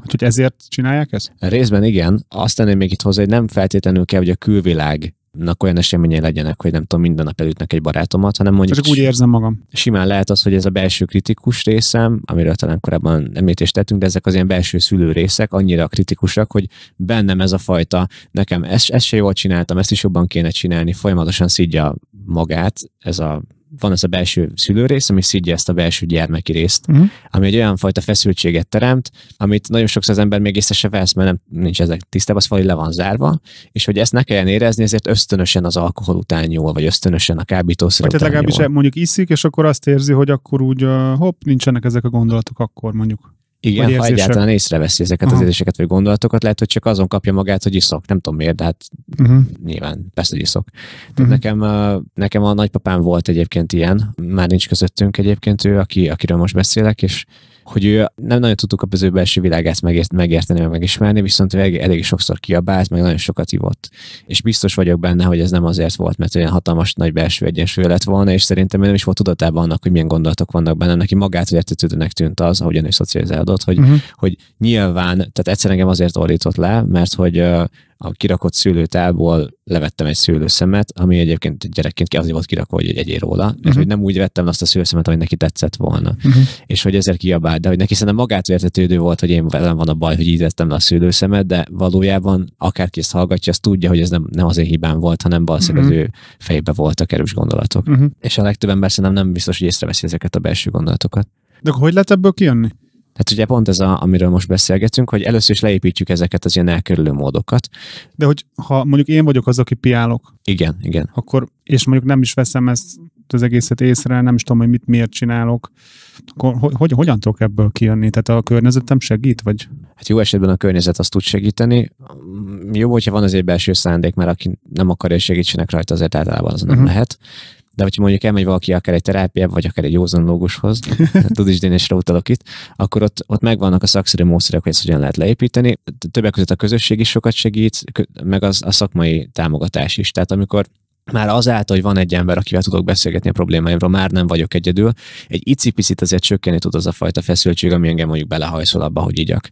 Hát, hogy ezért csinálják ezt? Részben igen. Azt tenném még itt hozzá, hogy nem feltétlenül kell, hogy a külvilág nak olyan eseménye legyenek, hogy nem tudom, minden nap elütnek egy barátomat, hanem mondjuk... Csak úgy érzem magam. Simán lehet az, hogy ez a belső kritikus részem, amiről talán korábban említést tettünk, de ezek az ilyen belső szülő részek annyira kritikusak, hogy bennem ez a fajta, nekem ezt, ezt se jól csináltam, ezt is jobban kéne csinálni, folyamatosan szidja magát ez a van ez a belső szülőrész, ami szidja ezt a belső gyermeki részt, uh-huh. ami egy olyan fajta feszültséget teremt, amit nagyon sokszor az ember még észre se vesz, mert nem, nincs ezek tisztában, az valahogy le van zárva, és hogy ezt ne kelljen érezni, ezért ösztönösen az alkohol után nyúl, vagy ösztönösen a kábítószer vagy hát után legalábbis mondjuk iszik, és akkor azt érzi, hogy akkor úgy hopp, nincsenek ezek a gondolatok akkor mondjuk. Igen, ha egyáltalán észreveszi ezeket Aha. az érzéseket vagy gondolatokat, lehet, hogy csak azon kapja magát, hogy iszok. Nem tudom miért, de hát uh-huh. nyilván persze, hogy iszok. uh-huh. nekem, nekem a nagypapám volt egyébként ilyen, már nincs közöttünk egyébként ő, aki, akiről most beszélek, és hogy ő nem nagyon tudtuk a az belső világát megért, megérteni, meg megismerni, viszont elég, elég sokszor kiabált, meg nagyon sokat ivott. És biztos vagyok benne, hogy ez nem azért volt, mert olyan hatalmas nagy belső egyensúly lett volna, és szerintem ő nem is volt tudatában annak, hogy milyen gondolatok vannak benne. Neki magát értetődőnek tűnt az, ahogyan ő szocializálódott, hogy, uh-huh. hogy nyilván, tehát egyszer engem azért ordított le, mert hogy a kirakott szülőtából levettem egy szőlőszemet, ami egyébként gyerekként azért volt kirakva, hogy egyé róla, uh-huh. hogy nem úgy vettem azt a szőlőszemet, hogy neki tetszett volna. Uh-huh. És hogy ezért kiabált, de hogy neki szerintem magát értetődő volt, hogy én velem van a baj, hogy így vettem le a szőlőszemet, de valójában akárki ezt hallgatja, azt tudja, hogy ez nem, nem az én hibám volt, hanem valószínűleg uh-huh. az ő fejbe voltak erős gondolatok. Uh-huh. És a legtöbb ember szerintem nem biztos, hogy észreveszi ezeket a belső gondolatokat. De akkor hogy lehet ebből kijönni? Hát ugye pont ez, a, amiről most beszélgetünk, hogy először is leépítjük ezeket az ilyen elkerülő módokat. De hogy ha mondjuk én vagyok az, aki piálok. Igen, igen. Akkor, és mondjuk nem is veszem ezt az egészet észre, nem is tudom, hogy mit miért csinálok, akkor hogy, hogy, hogyan tudok ebből kijönni? Tehát a környezetem segít, vagy? Hát jó esetben a környezet azt tud segíteni. Jó, hogyha van azért belső szándék, mert aki nem akarja, segítsenek rajta, azért általában az nem uh-huh. lehet de hogyha mondjuk elmegy valaki akár egy terápiába, vagy akár egy józanológushoz, *laughs* tud is dénésre utalok itt, akkor ott, ott megvannak a szakszerű módszerek, hogy ezt hogyan lehet leépíteni. Többek között a közösség is sokat segít, meg az a szakmai támogatás is. Tehát amikor már azáltal, hogy van egy ember, akivel tudok beszélgetni a problémáimról, már nem vagyok egyedül, egy icipicit azért csökkenni tud az a fajta feszültség, ami engem mondjuk belehajszol abba, hogy igyak.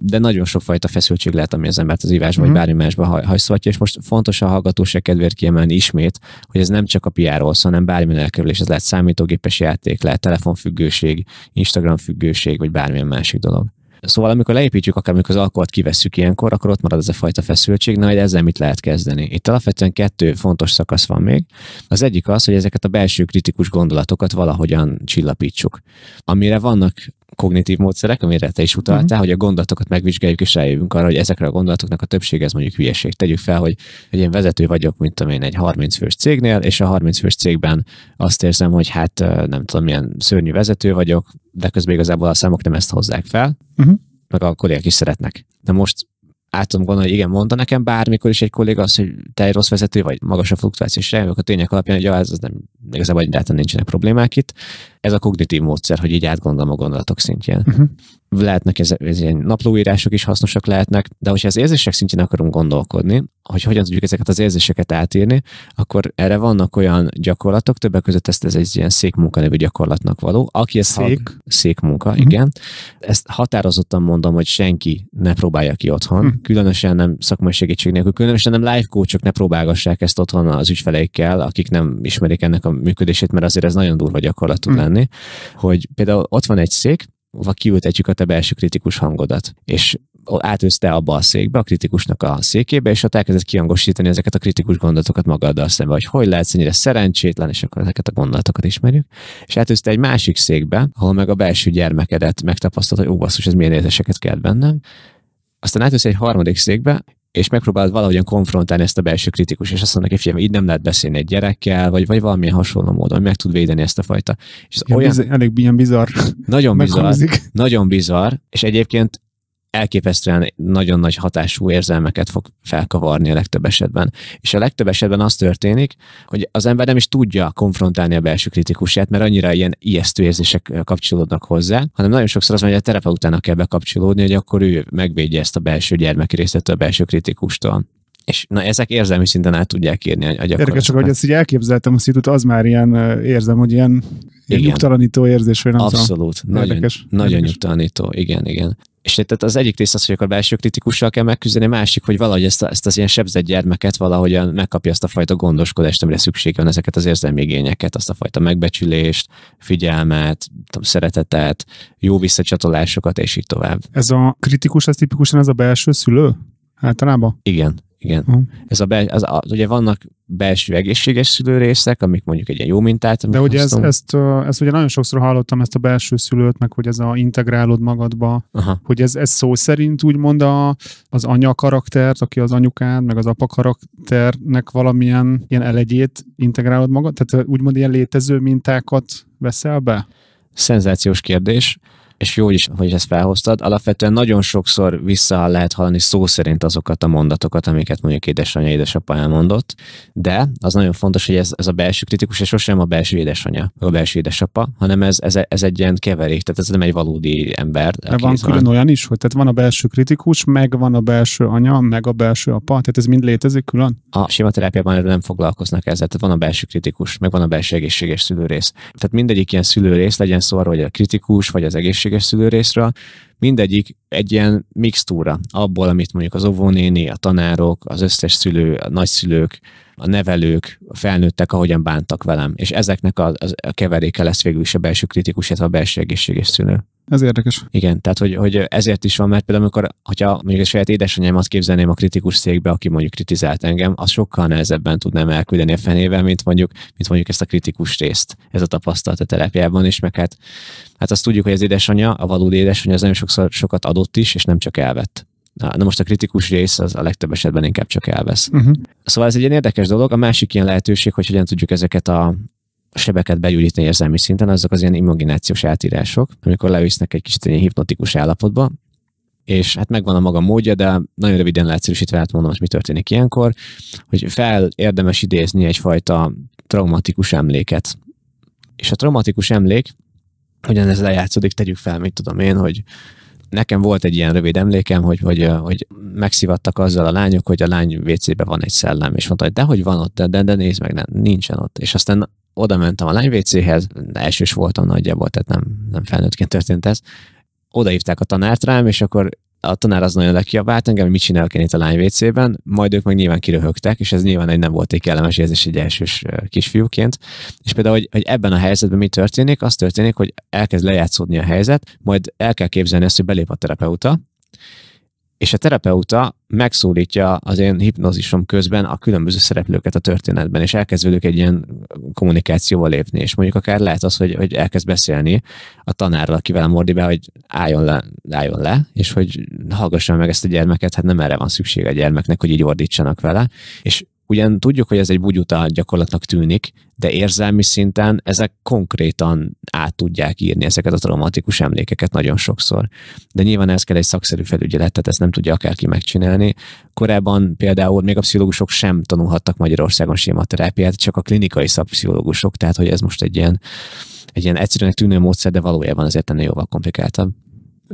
De nagyon sok fajta feszültség lehet, ami az embert az ivás mm vagy mhm. bármi másba hajszolhatja, és most fontos a hallgatóság kedvéért kiemelni ismét, hogy ez nem csak a PR-ról szól, hanem bármilyen elkerülés, ez lehet számítógépes játék, lehet telefonfüggőség, Instagram függőség, vagy bármilyen másik dolog. Szóval amikor leépítjük, akár amikor az alkoholt kivesszük ilyenkor, akkor ott marad ez a fajta feszültség, na, hogy ezzel mit lehet kezdeni. Itt alapvetően kettő fontos szakasz van még. Az egyik az, hogy ezeket a belső kritikus gondolatokat valahogyan csillapítsuk, amire vannak kognitív módszerek, amire te is utaltál, uh-huh. hogy a gondolatokat megvizsgáljuk, és rájövünk arra, hogy ezekre a gondolatoknak a többsége ez mondjuk hülyeség. Tegyük fel, hogy, hogy én vezető vagyok, mint tudom én, egy 30 fős cégnél, és a 30 fős cégben azt érzem, hogy hát nem tudom, milyen szörnyű vezető vagyok, de közben igazából a számok nem ezt hozzák fel, uh-huh. meg a kollégák is szeretnek. De most át tudom gondolni, hogy igen, mondta nekem bármikor is egy kolléga az, hogy te egy rossz vezető vagy, magas a fluktuációs rájövök a tények alapján, hogy ja, ez, ez nem igazából egyáltalán nincsenek problémák itt, ez a kognitív módszer, hogy így átgondolom a gondolatok szintjén. Uh-huh. Lehetnek ez, ez ilyen naplóírások is hasznosak lehetnek, de hogyha az érzések szintjén akarunk gondolkodni, hogy hogyan tudjuk ezeket az érzéseket átírni, akkor erre vannak olyan gyakorlatok, többek között ezt ez egy ilyen székmunka nevű gyakorlatnak való. Aki ez szék. szék székmunka, uh-huh. Mhm. igen. Ezt határozottan mondom, hogy senki ne próbálja ki otthon, uh-huh. különösen nem szakmai segítség nélkül, különösen nem live coachok ne próbálgassák ezt otthon az ügyfeleikkel, akik nem ismerik ennek a működését, mert azért ez nagyon durva gyakorlat tud uh-huh. lenni tenni, hogy például ott van egy szék, vagy kiültetjük a te belső kritikus hangodat, és átülsz te abba a székbe, a kritikusnak a székébe, és ott elkezded kiangosítani ezeket a kritikus gondolatokat magaddal szemben, hogy hogy lehetsz ennyire szerencsétlen, és akkor ezeket a gondolatokat ismerjük, és átülsz egy másik székbe, ahol meg a belső gyermekedet megtapasztalod, hogy ó, basszus, ez milyen érzéseket kelt bennem, aztán átülsz egy harmadik székbe, és megpróbálod valahogyan konfrontálni ezt a belső kritikus, és azt mondod hogy figyelj, így nem lehet beszélni egy gyerekkel, vagy, vagy valamilyen hasonló módon, meg tud védeni ezt a fajta. És ez ja, olyan... Bizar, elég ilyen bizarr. Nagyon bizarr. Nagyon bizarr, és egyébként elképesztően nagyon nagy hatású érzelmeket fog felkavarni a legtöbb esetben. És a legtöbb esetben az történik, hogy az ember nem is tudja konfrontálni a belső kritikusát, mert annyira ilyen ijesztő érzések kapcsolódnak hozzá, hanem nagyon sokszor az, hogy a terapeutának kell bekapcsolódni, hogy akkor ő megvédje ezt a belső gyermeki részét a belső kritikustól és na, ezek érzelmi szinten át tudják írni a gyakorlatot. Érdekes, csak hogy ezt így elképzeltem azt szitut, az már ilyen, érzem, hogy ilyen, ilyen nyugtalanító érzés, vagy nem Abszolút. Tudom. Nagyon, érdekes. nagyon érdekes. nyugtalanító, igen, igen. És tehát az egyik rész az, hogy akkor belső kritikussal kell megküzdeni, a másik, hogy valahogy ezt, ezt az ilyen sebzett gyermeket valahogyan megkapja azt a fajta gondoskodást, amire szükség van, ezeket az érzelmi igényeket, azt a fajta megbecsülést, figyelmet, szeretetet, jó visszacsatolásokat, és így tovább. Ez a kritikus, ez tipikusan ez a belső szülő? Általában? Igen, igen. Ez a be, az, az, ugye vannak belső egészséges szülőrészek, amik mondjuk egy ilyen jó mintát. De ugye ez, ezt, ezt ugye nagyon sokszor hallottam, ezt a belső szülőt, meg hogy ez a integrálod magadba, Aha. hogy ez, ez szó szerint úgymond a, az anya karaktert, aki az anyukád, meg az apa karakternek valamilyen ilyen elegyét integrálod magad? Tehát úgymond ilyen létező mintákat veszel be? Szenzációs kérdés és jó, is, hogy ezt felhoztad. Alapvetően nagyon sokszor vissza lehet hallani szó szerint azokat a mondatokat, amiket mondjuk édesanyja, édesapa elmondott, de az nagyon fontos, hogy ez, ez a belső kritikus, és sosem a belső édesanyja, a belső édesapa, hanem ez, ez, ez egy ilyen keverék, tehát ez nem egy valódi ember. De van külön olyan is, hogy tehát van a belső kritikus, meg van a belső anya, meg a belső apa, tehát ez mind létezik külön? A sima terápiában nem foglalkoznak ezzel, tehát van a belső kritikus, meg van a belső egészséges szülőrész. Tehát mindegyik ilyen szülőrész legyen szó arról, hogy a kritikus vagy az egészséges egészséges szülőrészről, mindegyik egy ilyen mixtúra abból, amit mondjuk az óvónéni, a tanárok, az összes szülő, a nagyszülők, a nevelők, a felnőttek, ahogyan bántak velem. És ezeknek a, a keveréke lesz végül is a belső kritikus, illetve a belső egészséges szülő. Ez érdekes. Igen, tehát hogy, hogy ezért is van, mert például amikor, hogyha mondjuk a saját azt képzelném a kritikus székbe, aki mondjuk kritizált engem, az sokkal nehezebben tudnám elküldeni a fenével, mint mondjuk, mint mondjuk ezt a kritikus részt. Ez a tapasztalat a terápiában is, meg hát, hát azt tudjuk, hogy az édesanyja, a valódi édesanyja az nagyon sokszor sokat adott is, és nem csak elvett. Na, na most a kritikus rész az a legtöbb esetben inkább csak elvesz. Uh-huh. Szóval ez egy ilyen érdekes dolog. A másik ilyen lehetőség, hogy hogyan tudjuk ezeket a, sebeket begyógyítani érzelmi szinten, azok az ilyen imaginációs átírások, amikor levisznek egy kicsit ilyen hipnotikus állapotba, és hát megvan a maga módja, de nagyon röviden leegyszerűsítve mondom, hogy mi történik ilyenkor, hogy fel érdemes idézni egyfajta traumatikus emléket. És a traumatikus emlék, hogyan ez lejátszódik, tegyük fel, mit tudom én, hogy nekem volt egy ilyen rövid emlékem, hogy, hogy, hogy megszivattak azzal a lányok, hogy a lány wc van egy szellem, és mondta, hogy dehogy van ott, de, de, de nézd meg, nem, nincsen ott. És aztán oda mentem a lány WC-hez, elsős voltam nagyjából, tehát nem, nem felnőttként történt ez. Oda hívták a tanárt rám, és akkor a tanár az nagyon lekiabált engem, hogy mit csinálok én itt a lány WC-ben, majd ők meg nyilván kiröhögtek, és ez nyilván egy nem volt egy kellemes érzés egy elsős kisfiúként. És például, hogy, hogy ebben a helyzetben mi történik, az történik, hogy elkezd lejátszódni a helyzet, majd el kell képzelni azt, hogy belép a terapeuta, és a terapeuta megszólítja az én hipnózisom közben a különböző szereplőket a történetben, és elkezd velük egy ilyen kommunikációval lépni, és mondjuk akár lehet az, hogy, hogy elkezd beszélni a tanárral, akivel mordi be, hogy álljon le, álljon le, és hogy hallgassa meg ezt a gyermeket, hát nem erre van szüksége a gyermeknek, hogy így ordítsanak vele, és Ugyan tudjuk, hogy ez egy bugyuta gyakorlatnak tűnik, de érzelmi szinten ezek konkrétan át tudják írni ezeket a traumatikus emlékeket nagyon sokszor. De nyilván ez kell egy szakszerű felügyelet, tehát ezt nem tudja akárki megcsinálni. Korábban például még a pszichológusok sem tanulhattak Magyarországon sématerápiát, csak a klinikai szakpszichológusok, tehát hogy ez most egy ilyen, egy ilyen egyszerűnek tűnő módszer, de valójában azért ennél jóval komplikáltabb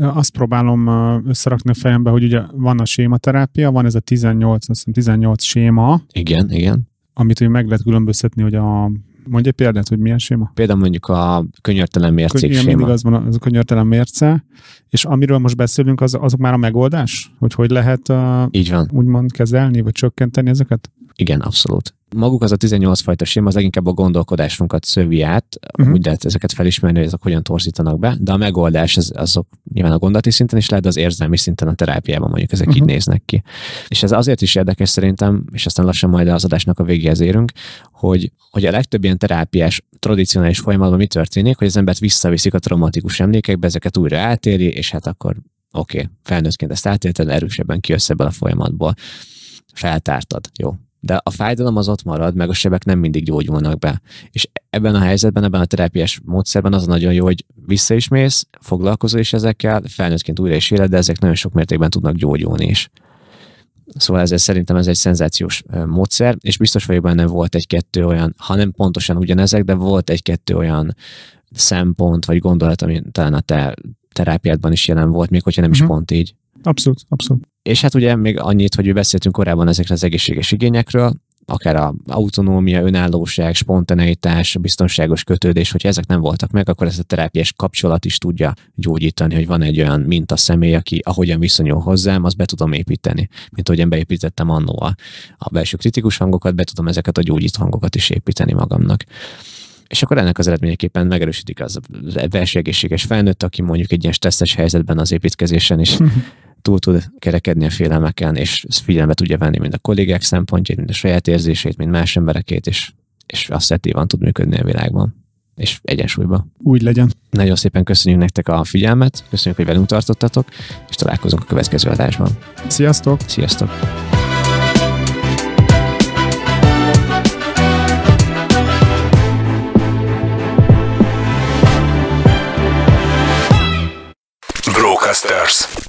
azt próbálom összerakni a fejembe, hogy ugye van a sématerápia, van ez a 18, azt hiszem 18 séma. Igen, igen. Amit ugye meg lehet különböztetni, hogy a Mondj egy példát, hogy milyen séma? Például mondjuk a könyörtelen mércék Kön, séma. Mindig az van, az a könyörtelen mérce, és amiről most beszélünk, az, azok már a megoldás? Hogy hogy lehet uh, Így van. úgymond kezelni, vagy csökkenteni ezeket? Igen, abszolút maguk az a 18 fajta sém, az leginkább a gondolkodásunkat szövi át, uh-huh. úgy mhm. lehet ezeket felismerni, hogy ezek hogyan torzítanak be, de a megoldás az, azok nyilván a gondolati szinten is lehet, de az érzelmi szinten a terápiában mondjuk ezek uh-huh. így mhm. néznek ki. És ez azért is érdekes szerintem, és aztán lassan majd az adásnak a végéhez érünk, hogy, hogy a legtöbb ilyen terápiás, tradicionális folyamatban mi történik, hogy az embert visszaviszik a traumatikus emlékekbe, ezeket újra átéri, és hát akkor oké, okay, felnőttként ezt átélted, erősebben kijössz ebből a folyamatból. Feltártad, jó, de a fájdalom az ott marad, meg a sebek nem mindig gyógyulnak be. És ebben a helyzetben, ebben a terápiás módszerben az nagyon jó, hogy vissza is mész, foglalkozol is ezekkel, felnőttként újra is éled, de ezek nagyon sok mértékben tudnak gyógyulni is. Szóval ezért szerintem ez egy szenzációs módszer, és biztos vagyok benne volt egy-kettő olyan, ha nem pontosan ugyanezek, de volt egy-kettő olyan szempont vagy gondolat, ami talán a te terápiádban is jelen volt, még hogyha nem is mm-hmm. pont így. Abszolút, abszolút. És hát ugye még annyit, hogy beszéltünk korábban ezekre az egészséges igényekről, akár a autonómia, önállóság, spontaneitás, biztonságos kötődés, hogyha ezek nem voltak meg, akkor ezt a terápiás kapcsolat is tudja gyógyítani, hogy van egy olyan minta személy, aki ahogyan viszonyul hozzám, azt be tudom építeni. Mint ahogyan beépítettem annó a, a belső kritikus hangokat, be tudom ezeket a gyógyít hangokat is építeni magamnak és akkor ennek az eredményeképpen megerősítik az belső egészséges felnőtt, aki mondjuk egy ilyen stresszes helyzetben az építkezésen is *laughs* túl tud kerekedni a félelmeken, és figyelembe tudja venni mind a kollégák szempontjait, mind a saját érzését, mind más emberekét, és, és asszertívan tud működni a világban és egyensúlyba. Úgy legyen. Nagyon szépen köszönjük nektek a figyelmet, köszönjük, hogy velünk tartottatok, és találkozunk a következő adásban. Sziasztok! Sziasztok! Brocasters.